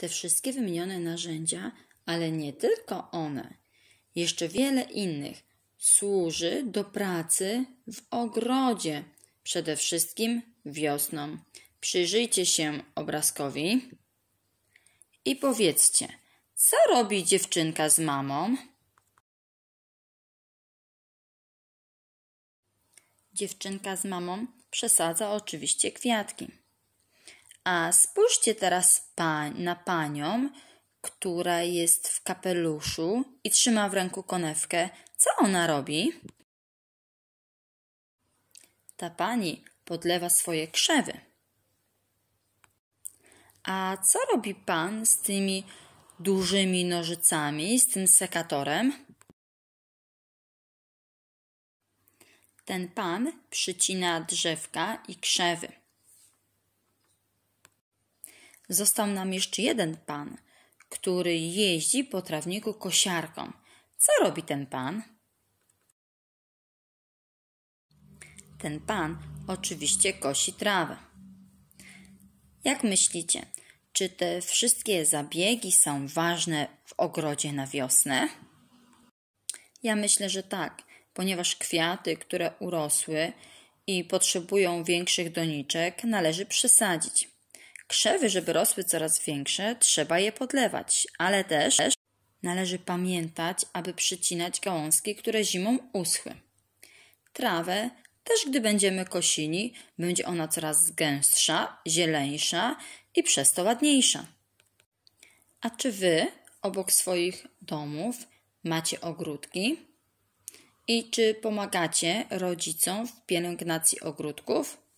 te wszystkie wymienione narzędzia, ale nie tylko one, jeszcze wiele innych, służy do pracy w ogrodzie, przede wszystkim wiosną. Przyjrzyjcie się obrazkowi i powiedzcie, co robi dziewczynka z mamą? Dziewczynka z mamą przesadza oczywiście kwiatki. A spójrzcie teraz pań, na panią, która jest w kapeluszu i trzyma w ręku konewkę. Co ona robi? Ta pani podlewa swoje krzewy. A co robi pan z tymi dużymi nożycami, z tym sekatorem? Ten pan przycina drzewka i krzewy został nam jeszcze jeden pan, który jeździ po trawniku kosiarką. Co robi ten pan? Ten pan oczywiście kosi trawę. Jak myślicie, czy te wszystkie zabiegi są ważne w ogrodzie na wiosnę? Ja myślę, że tak, ponieważ kwiaty, które urosły i potrzebują większych doniczek, należy przesadzić. Krzewy, żeby rosły coraz większe, trzeba je podlewać, ale też należy pamiętać, aby przycinać gałązki, które zimą uschły. Trawę też, gdy będziemy kosili, będzie ona coraz gęstsza, zieleńsza i przez to ładniejsza. A czy wy obok swoich domów macie ogródki? I czy pomagacie rodzicom w pielęgnacji ogródków?